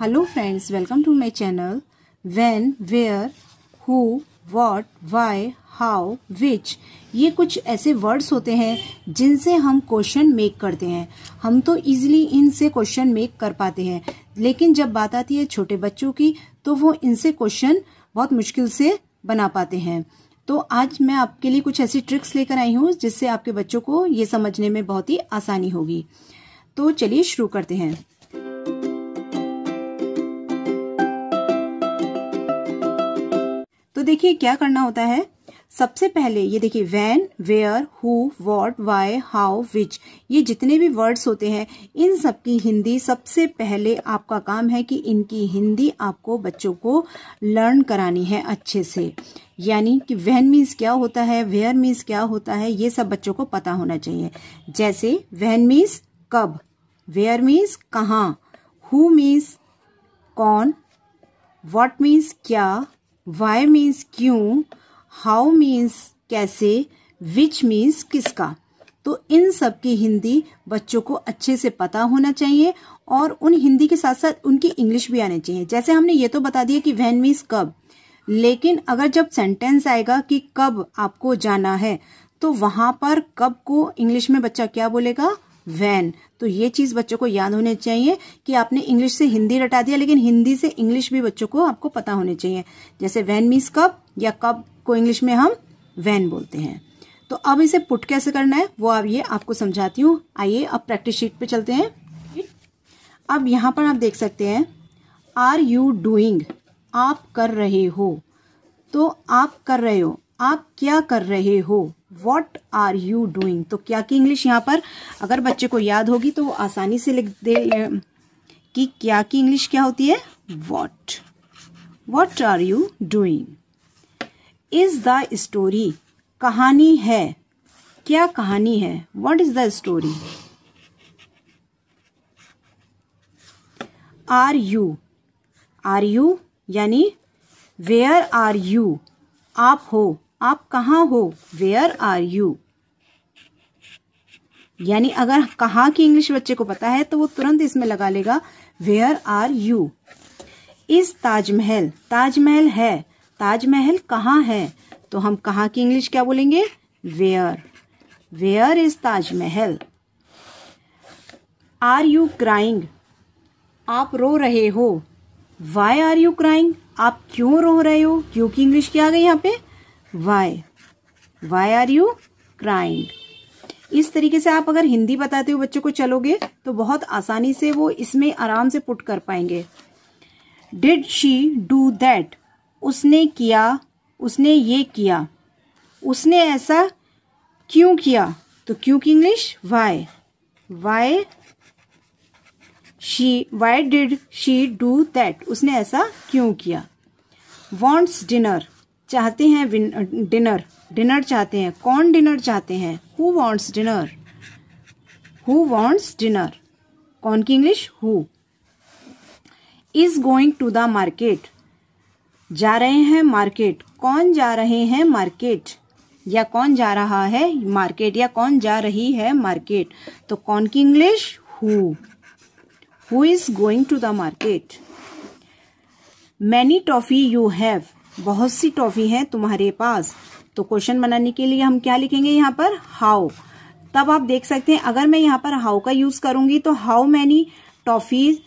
hello friends welcome to my channel when where who what why how which ये कुछ ऐसे words होते हैं जिनसे हम क्वेश्चन मेक करते हैं हम तो इजीली इनसे क्वेश्चन मेक कर पाते हैं लेकिन जब बात आती है छोटे बच्चों की तो वो इनसे क्वेश्चन बहुत मुश्किल से बना पाते हैं तो आज मैं आपके लिए कुछ ऐसी ट्रिक्स लेकर आई हूँ जिससे आपके बच्चों को ये समझने में बहुत ही आसानी होगी तो चलिए शुरू करते हैं देखिए क्या करना होता है सबसे पहले ये देखिए when where who what why how which ये जितने भी वर्ड्स होते हैं इन सब की हिंदी सबसे पहले आपका काम है कि इनकी हिंदी आपको बच्चों को लर्न करानी है अच्छे से यानी कि वहन मीन्स क्या होता है वेयर मीन्स क्या होता है ये सब बच्चों को पता होना चाहिए जैसे वहन मीन्स कब वेयर मीन्स कहाँ हु मीन्स कौन वॉट मीन्स क्या वाई मीन्स क्यों हाउ मीन्स कैसे विच मीन्स किसका तो इन सब की हिंदी बच्चों को अच्छे से पता होना चाहिए और उन हिंदी के साथ साथ उनकी इंग्लिश भी आनी चाहिए जैसे हमने ये तो बता दिया कि वैन मीन्स कब लेकिन अगर जब सेंटेंस आएगा कि कब आपको जाना है तो वहां पर कब को इंग्लिश में बच्चा क्या बोलेगा वैन तो ये चीज बच्चों को याद होने चाहिए कि आपने इंग्लिश से हिंदी रटा दिया लेकिन हिंदी से इंग्लिश भी बच्चों को आपको पता होने चाहिए जैसे वैन मीन्स कब या कब को इंग्लिश में हम वैन बोलते हैं तो अब इसे पुट कैसे करना है वो अब ये आपको समझाती हूँ आइए अब प्रैक्टिस शीट पे चलते हैं अब यहाँ पर आप देख सकते हैं आर यू डूइंग आप कर रहे हो तो आप कर रहे हो आप क्या कर रहे हो वॉट आर यू डूइंग तो क्या की इंग्लिश यहाँ पर अगर बच्चे को याद होगी तो वो आसानी से लिख दे कि क्या की इंग्लिश क्या होती है what what are you doing is the story कहानी है क्या कहानी है what is the story are you are you यानी वेयर आर यू आप हो आप कहाँ हो वेयर आर यू यानी अगर कहा की इंग्लिश बच्चे को पता है तो वो तुरंत इसमें लगा लेगा वेयर आर यू इस ताजमहल ताजमहल है ताजमहल कहाँ है तो हम कहा की इंग्लिश क्या बोलेंगे where where is Taj Mahal are you crying आप रो रहे हो वाई आर यू क्राइंग आप क्यों रो रहे हो क्योंकि इंग्लिश क्या आ गई यहाँ पे why why are you crying इस तरीके से आप अगर हिंदी बताते हुए बच्चों को चलोगे तो बहुत आसानी से वो इसमें आराम से पुट कर पाएंगे डिड शी डू दैट उसने किया उसने ये किया उसने ऐसा क्यों किया तो क्यों की English why why she why did she do that उसने ऐसा क्यों किया वॉन्ट्स डिनर चाहते हैं डिनर डिनर चाहते हैं कौन डिनर चाहते हैं who wants dinner who wants dinner कौन की English who is going to the market जा रहे हैं मार्केट कौन जा रहे हैं मार्केट या कौन जा रहा है मार्केट या कौन जा रही है मार्केट तो कौन की English who who is going to the market many toffee you have बहुत सी टॉफ़ी हैं तुम्हारे पास तो क्वेश्चन बनाने के लिए हम क्या लिखेंगे यहाँ पर हाउ तब आप देख सकते हैं अगर मैं यहाँ पर हाउ का यूज़ करूंगी तो how many toffees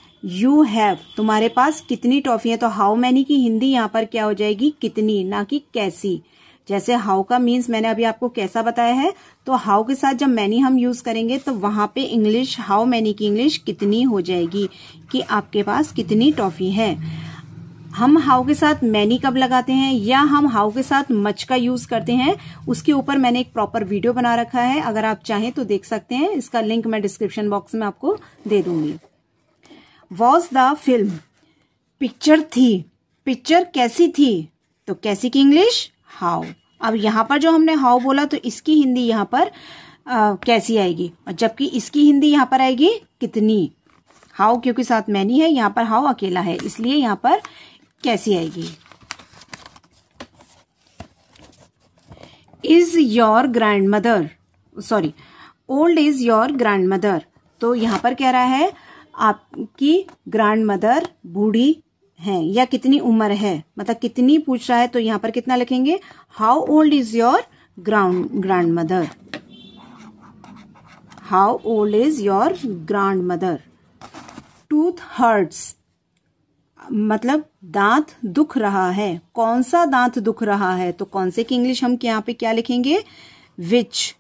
you have तुम्हारे पास कितनी टॉफी है तो हाउ मैनी की हिंदी यहाँ पर क्या हो जाएगी कितनी ना कि कैसी जैसे हाउ का मीन्स मैंने अभी आपको कैसा बताया है तो हाउ के साथ जब मैनी हम यूज करेंगे तो वहां पे इंग्लिश हाउ मैनी की इंग्लिश कितनी हो जाएगी कि आपके पास कितनी टॉफी है हम हाउ के साथ मैनी कब लगाते हैं या हम हाउ के साथ मच का यूज करते हैं उसके ऊपर मैंने एक प्रॉपर वीडियो बना रखा है अगर आप चाहें तो देख सकते हैं इसका लिंक मैं डिस्क्रिप्शन बॉक्स में आपको दे दूंगी वॉज द फिल्म पिक्चर थी पिक्चर कैसी थी तो कैसी की इंग्लिश हाउ अब यहाँ पर जो हमने हाउ बोला तो इसकी हिंदी यहाँ पर आ, कैसी आएगी और जबकि इसकी हिंदी यहाँ पर आएगी कितनी हाउ क्योंकि साथ मैनी है यहां पर हाउ अकेला है इसलिए यहां पर कैसी आएगी is your grandmother sorry old is your grandmother तो यहां पर कह रहा है आपकी ग्रैंड मदर बूढ़ी है या कितनी उम्र है मतलब कितनी पूछ रहा है तो यहां पर कितना लिखेंगे how old is your ground grandmother how old is your grandmother tooth hurts मतलब दांत दुख रहा है कौन सा दांत दुख रहा है तो कौन से की इंग्लिश हम यहां पे क्या लिखेंगे which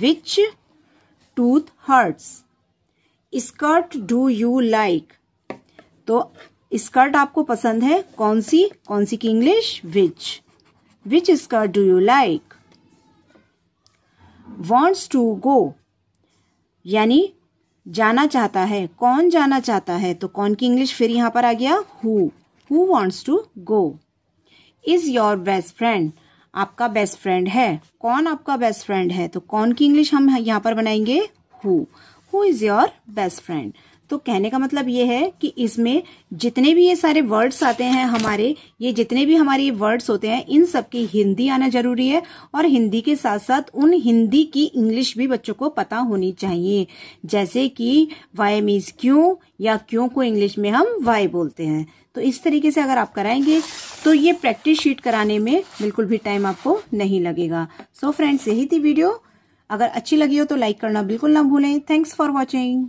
which tooth hurts skirt do you like तो स्कर्ट आपको पसंद है कौन सी कौन सी की English which which skirt do you like wants to go यानी जाना चाहता है कौन जाना चाहता है तो कौन की इंग्लिश फिर यहाँ पर आ गया who who wants to go is your best friend आपका बेस्ट फ्रेंड है कौन आपका बेस्ट फ्रेंड है तो कौन की इंग्लिश हम यहाँ पर बनाएंगे who who is your best friend तो कहने का मतलब ये है कि इसमें जितने भी ये सारे वर्ड्स आते हैं हमारे ये जितने भी हमारे ये वर्ड्स होते हैं इन सब की हिंदी आना जरूरी है और हिंदी के साथ साथ उन हिंदी की इंग्लिश भी बच्चों को पता होनी चाहिए जैसे कि वाई मीज क्यों या क्यों को इंग्लिश में हम वाई बोलते हैं तो इस तरीके से अगर आप कराएंगे तो ये प्रैक्टिस शीट कराने में बिल्कुल भी टाइम आपको नहीं लगेगा सो फ्रेंड्स यही थी वीडियो अगर अच्छी लगी हो तो लाइक करना बिल्कुल ना भूलें थैंक्स फॉर वॉचिंग